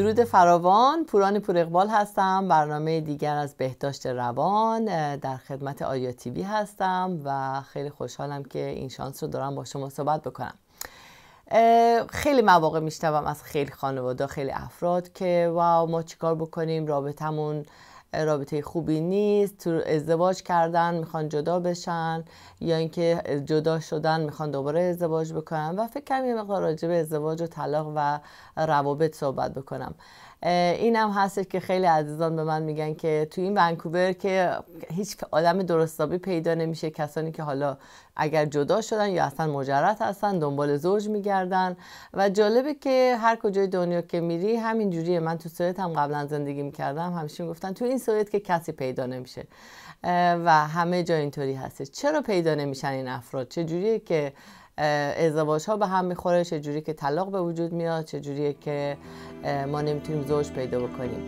درود فراوان پوران پور هستم برنامه دیگر از بهداشت روان در خدمت آیا تیوی هستم و خیلی خوشحالم که این شانس رو دارم با شما صحبت بکنم خیلی مواقع میشتم از خیلی خانواده خیلی افراد که واو ما چیکار بکنیم رابطمون رابطه خوبی نیست تو ازدواج کردن میخوان جدا بشن یا اینکه جدا شدن میخوان دوباره ازدواج بکنن و فکر کنم یه مقدار راجع به ازدواج و طلاق و روابط صحبت بکنم این هم هستش که خیلی عزیزان به من میگن که تو این ونکوور که هیچ آدم درستابی پیدا نمیشه کسانی که حالا اگر جدا شدن یا اصلا مجرد هستن دنبال زوج میگردن و جالبه که هر کجای دنیا که میری همین جوریه من تو سویت هم قبلا زندگی میکردم همیشه میگفتن تو این سویت که کسی پیدا نمیشه و همه جا اینطوری هستش چرا پیدا نمیشن این افراد چه جوریه که ازدواج ها به هم میخوره جوری که طلاق به وجود میاد جوری که ما نمیتونیم زوج پیدا بکنیم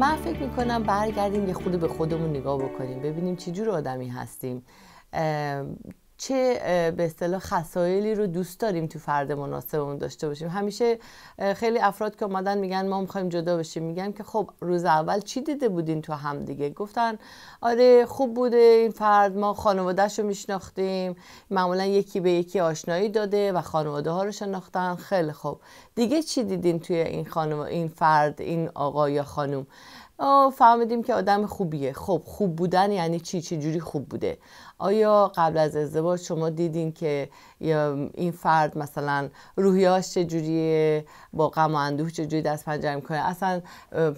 من فکر میکنم برگردیم یه خود به خودمون نگاه بکنیم ببینیم چی جور آدمی هستیم چه به اصطلاح خصایلی رو دوست داریم تو فرد مناسبمون داشته باشیم همیشه خیلی افراد که اومدن میگن ما میخوایم جدا بشیم میگن که خب روز اول چی دیده بودین تو هم دیگه گفتن آره خوب بوده این فرد ما خانوادهش رو میشناختیم معمولا یکی به یکی آشنایی داده و خانواده ها رو شناختن خیلی خوب دیگه چی دیدین توی این خانم این فرد این آقا یا خانم فهمیدیم که آدم خوبیه خب خوب بودن یعنی چی چه جوری خوب بوده آیا قبل از ازدواج شما دیدین که این فرد مثلا روحیاش جوریه با غم و اندوه جوری دست پنجره میکنه اصلا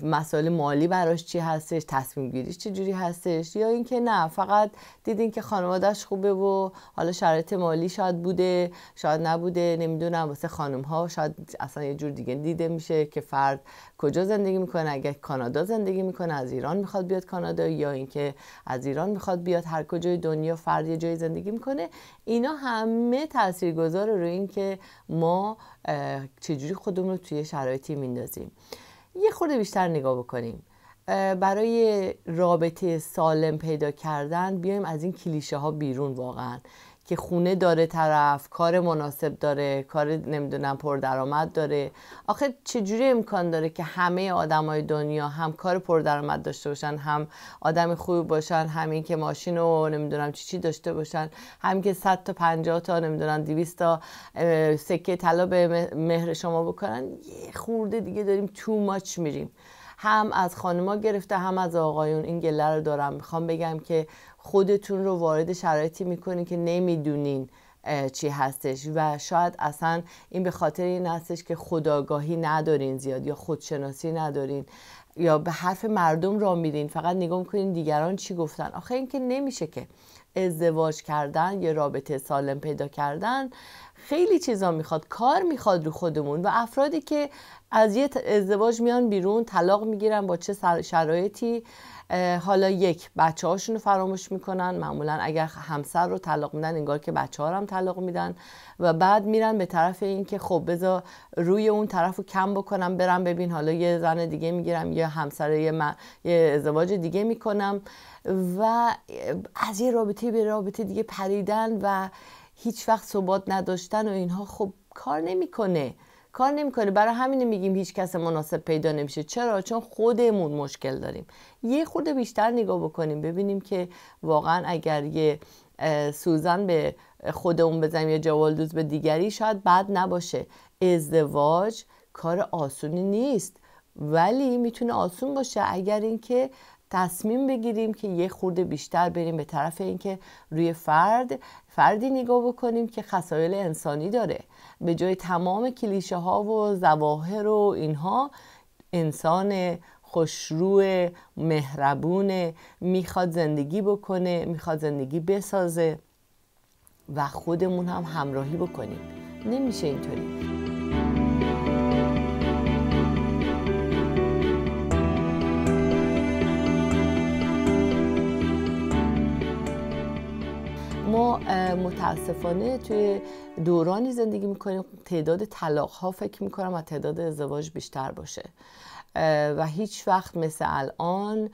مسائل مالی براش چی هستش تصمیم گیریش جوری هستش یا اینکه نه فقط دیدین که خانوادهش خوبه و حالا شرایط مالی شاید بوده شاید نبوده نمیدونم واسه خانم ها شاید اصلا یه جور دیگه دیده میشه که فرد کجا زندگی میکنه اگه کانادا زندگی زندگی میکنه از ایران میخواد بیاد کانادا یا اینکه از ایران میخواد بیاد هر کجای دنیا فرد یه جای زندگی میکنه اینا همه تاثیرگذار رو اینکه ما چجوری خودمون رو توی شرایطی میندازیم یه خورده بیشتر نگاه بکنیم برای رابطه سالم پیدا کردن بیایم از این کلیشه ها بیرون واقعا که خونه داره طرف کار مناسب داره کار نمیدونم پردرآمد داره آخه چجوری امکان داره که همه آدمای دنیا هم کار پردرآمد داشته باشن هم آدم خوبی باشن همین که ماشین و نمیدونم چی چی داشته باشن هم که 100 تا 50 تا نمیدونم 200 تا سکه طلا به مهر شما بکنن یه خورده دیگه داریم تو ماچ میریم هم از خانما گرفته هم از آقایون این گله رو دارم میخوام بگم که خودتون رو وارد شرایطی میکنین که نمیدونین چی هستش و شاید اصلا این به خاطر این هستش که خداگاهی ندارین زیاد یا خودشناسی ندارین یا به حرف مردم را می‌دین فقط نگاه میکنین دیگران چی گفتن آخه که نمیشه که ازدواج کردن یا رابطه سالم پیدا کردن خیلی چیزا میخواد کار میخواد رو خودمون و افرادی که از یه ازدواج میان بیرون طلاق میگیرن با چه شرایطی حالا یک بچه هاشون رو فراموش میکنن معمولا اگر همسر رو طلاق میدن انگار که بچه ها هم طلاق میدن و بعد میرن به طرف این که خب بذار روی اون طرف رو کم بکنم برم ببین حالا یه زن دیگه میگیرم یا همسر یه, ازدواج دیگه میکنم و از یه رابطه به رابطه دیگه پریدن و هیچ وقت ثبات نداشتن و اینها خب کار نمیکنه کار نمیکنه برای همینه میگیم هیچ کس مناسب پیدا نمیشه چرا چون خودمون مشکل داریم یه خود بیشتر نگاه بکنیم ببینیم که واقعا اگر یه سوزن به خودمون بزنیم یا جوالدوز به دیگری شاید بد نباشه ازدواج کار آسونی نیست ولی میتونه آسون باشه اگر اینکه تصمیم بگیریم که یه خورده بیشتر بریم به طرف اینکه روی فرد فردی نگاه بکنیم که خصایل انسانی داره به جای تمام کلیشه ها و زواهر و اینها انسان خوشرو مهربون میخواد زندگی بکنه میخواد زندگی بسازه و خودمون هم همراهی بکنیم نمیشه اینطوری متاسفانه توی دورانی زندگی میکنیم تعداد طلاق ها فکر میکنم و تعداد ازدواج بیشتر باشه و هیچ وقت مثل الان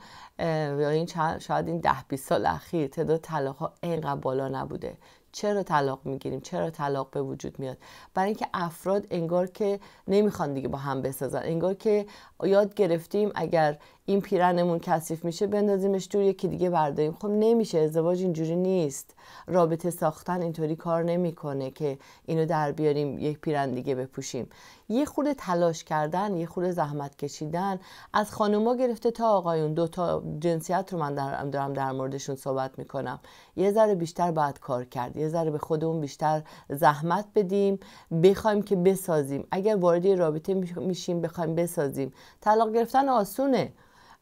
یا این شاید این ده بیس سال اخیر تعداد طلاق ها اینقدر بالا نبوده چرا طلاق میگیریم چرا طلاق به وجود میاد برای اینکه افراد انگار که نمیخوان دیگه با هم بسازن انگار که یاد گرفتیم اگر این پیرنمون کثیف میشه بندازیمش دور یکی دیگه برداریم خب نمیشه ازدواج اینجوری نیست رابطه ساختن اینطوری کار نمیکنه که اینو در بیاریم یک پیرن دیگه بپوشیم یه خورده تلاش کردن یه خورده زحمت کشیدن از خانوما گرفته تا آقایون دو تا جنسیت رو من دارم در موردشون صحبت میکنم یه ذره بیشتر باید کار کرد یه ذره به خودمون بیشتر زحمت بدیم بخوایم که بسازیم اگر وارد رابطه میشیم بخوایم بسازیم طلاق گرفتن آسونه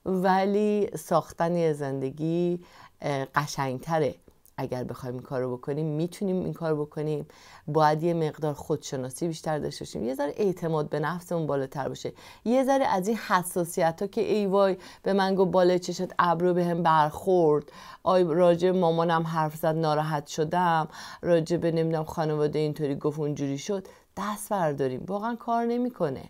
ولی ساختن یه زندگی قشنگتره اگر بخوایم این کار رو بکنیم میتونیم این کار بکنیم باید یه مقدار خودشناسی بیشتر داشته باشیم یه ذره اعتماد به نفسمون بالاتر باشه یه ذره از این حساسیت ها که ای وای به من گفت بالا چشت ابرو به هم برخورد آی راجع مامانم حرف زد ناراحت شدم راجع به نمیدونم خانواده اینطوری گفت اونجوری شد دست برداریم واقعا کار نمیکنه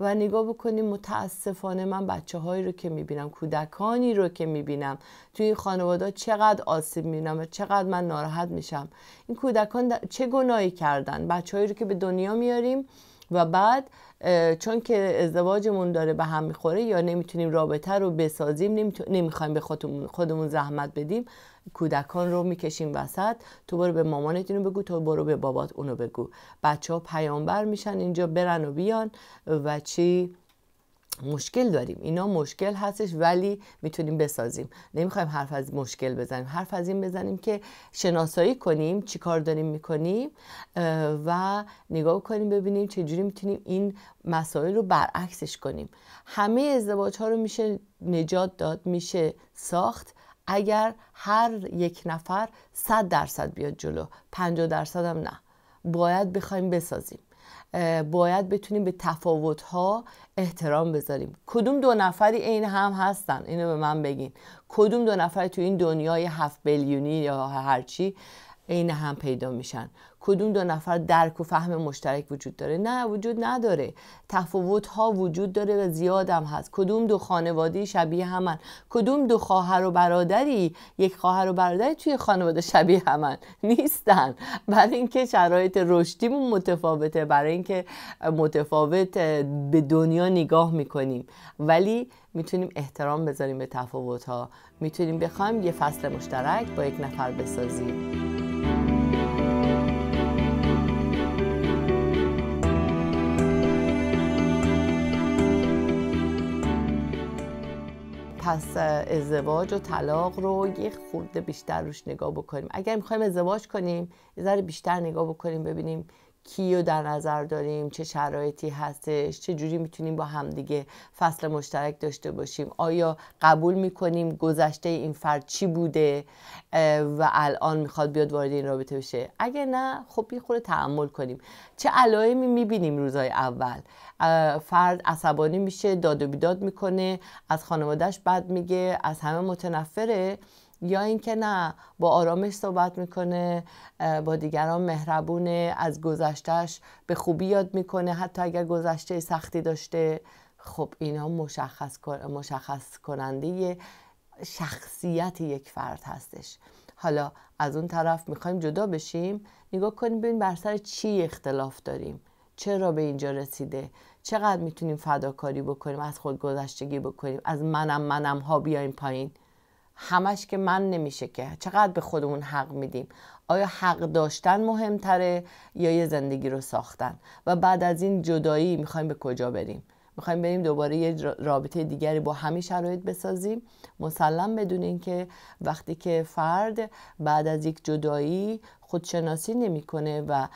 و نگاه بکنیم متاسفانه من بچه هایی رو که میبینم کودکانی رو که میبینم توی خانواده چقدر آسیب میبینم و چقدر من ناراحت میشم این کودکان چه گناهی کردن بچه هایی رو که به دنیا میاریم و بعد چون که ازدواجمون داره به هم میخوره یا نمیتونیم رابطه رو بسازیم نمیخوایم به خودمون, خودمون زحمت بدیم کودکان رو میکشیم وسط تو برو به مامانت اینو بگو تو برو به بابات اونو بگو بچه ها پیامبر میشن اینجا برن و بیان و چی مشکل داریم اینا مشکل هستش ولی میتونیم بسازیم نمیخوایم حرف از مشکل بزنیم حرف از این بزنیم که شناسایی کنیم چی کار داریم میکنیم و نگاه کنیم ببینیم چجوری میتونیم این مسائل رو برعکسش کنیم همه ازدواج ها رو میشه نجات داد میشه ساخت اگر هر یک نفر 100 درصد بیاد جلو 50 درصد هم نه باید بخوایم بسازیم باید بتونیم به تفاوتها احترام بذاریم کدوم دو نفری عین هم هستن اینو به من بگین کدوم دو نفری تو این دنیای هفت بیلیونی یا هرچی عین هم پیدا میشن کدوم دو نفر درک و فهم مشترک وجود داره نه وجود نداره تفاوت ها وجود داره و زیاد هم هست کدوم دو خانواده شبیه همن کدوم دو خواهر و برادری یک خواهر و برادری توی خانواده شبیه همن نیستن برای اینکه شرایط رشدیمون متفاوته برای اینکه متفاوت به دنیا نگاه میکنیم ولی میتونیم احترام بذاریم به تفاوت ها میتونیم بخوایم یه فصل مشترک با یک نفر بسازیم پس ازدواج و طلاق رو یه خورده بیشتر روش نگاه بکنیم اگر میخوایم ازدواج کنیم یه ذره بیشتر نگاه بکنیم ببینیم کیو در نظر داریم چه شرایطی هستش چه جوری میتونیم با همدیگه فصل مشترک داشته باشیم آیا قبول میکنیم گذشته این فرد چی بوده و الان میخواد بیاد وارد این رابطه بشه اگه نه خب یه خورده تحمل کنیم چه علائمی میبینیم روزهای اول فرد عصبانی میشه داد و بیداد میکنه از خانوادهش بد میگه از همه متنفره یا اینکه نه با آرامش صحبت میکنه با دیگران مهربونه از گذشتهش به خوبی یاد میکنه حتی اگر گذشته سختی داشته خب اینا مشخص, مشخص کننده شخصیت یک فرد هستش حالا از اون طرف میخوایم جدا بشیم نگاه کنیم ببینیم بر سر چی اختلاف داریم چرا به اینجا رسیده چقدر میتونیم فداکاری بکنیم از خود گذشتگی بکنیم از منم منم ها بیایم پایین همش که من نمیشه که چقدر به خودمون حق میدیم آیا حق داشتن مهمتره یا یه زندگی رو ساختن و بعد از این جدایی میخوایم به کجا بریم میخوایم بریم دوباره یه رابطه دیگری با همین شرایط بسازیم مسلم بدونین که وقتی که فرد بعد از یک جدایی خودشناسی نمیکنه و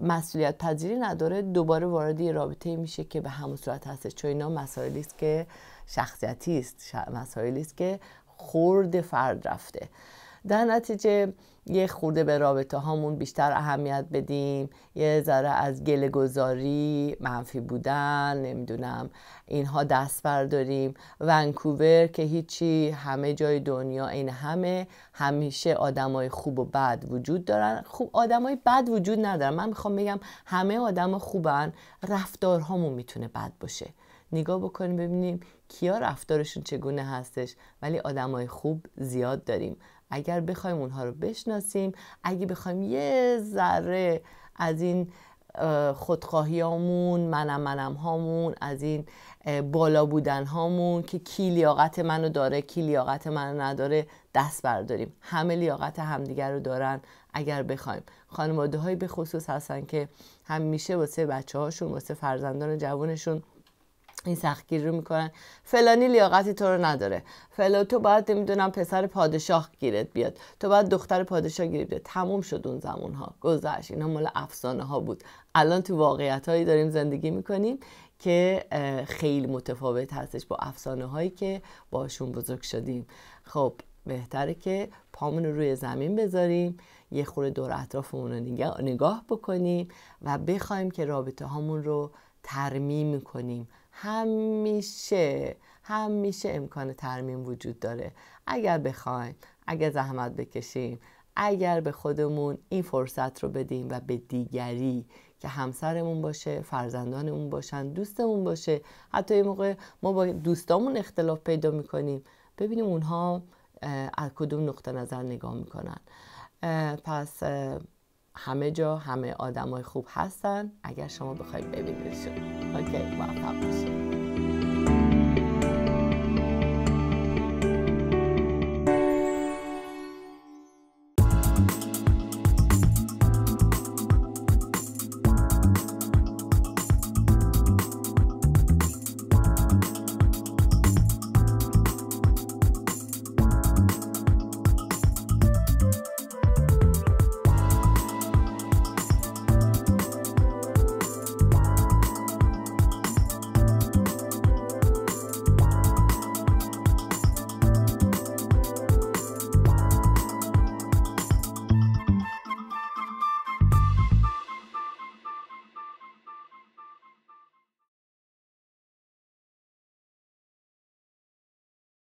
مسئولیت پذیری نداره دوباره وارد یه رابطه میشه که به همون صورت هستش چون اینا مسائلی است که شخصیتی است مسائلی است که خورد فرد رفته در نتیجه یه خورده به رابطه هامون بیشتر اهمیت بدیم یه ذره از گله گذاری منفی بودن نمیدونم اینها دست برداریم ونکوور که هیچی همه جای دنیا این همه همیشه آدمای خوب و بد وجود دارن خوب آدمای بد وجود ندارن من میخوام بگم همه آدم خوبن رفتارهامون میتونه بد باشه نگاه بکنیم ببینیم کیا رفتارشون چگونه هستش ولی آدمای خوب زیاد داریم اگر بخوایم اونها رو بشناسیم اگه بخوایم یه ذره از این خودخواهی هامون منم منم هامون از این بالا بودن هامون که کی لیاقت منو داره کی لیاقت منو نداره دست برداریم همه لیاقت همدیگر رو دارن اگر بخوایم خانواده های به خصوص هستن که همیشه واسه بچه هاشون واسه فرزندان جوانشون این سختگیر رو میکنن فلانی لیاقتی تو رو نداره فلان تو باید نمیدونم پسر پادشاه گیرت بیاد تو باید دختر پادشاه گیرت بیاد تموم شد اون زمان ها گذشت اینا مال افسانه ها بود الان تو واقعیت هایی داریم زندگی میکنیم که خیلی متفاوت هستش با افسانه هایی که باشون بزرگ شدیم خب بهتره که پامون رو روی زمین بذاریم یه خورده دور اطرافمون رو نگاه بکنیم و بخوایم که رابطه هامون رو ترمیم کنیم همیشه همیشه امکان ترمیم وجود داره اگر بخوایم اگر زحمت بکشیم اگر به خودمون این فرصت رو بدیم و به دیگری که همسرمون باشه فرزندانمون باشن دوستمون باشه حتی یه موقع ما با دوستامون اختلاف پیدا میکنیم ببینیم اونها از کدوم نقطه نظر نگاه میکنن پس همه جا همه آدمای خوب هستن اگر شما بخواید ببینیدشون اوکی موفق باشید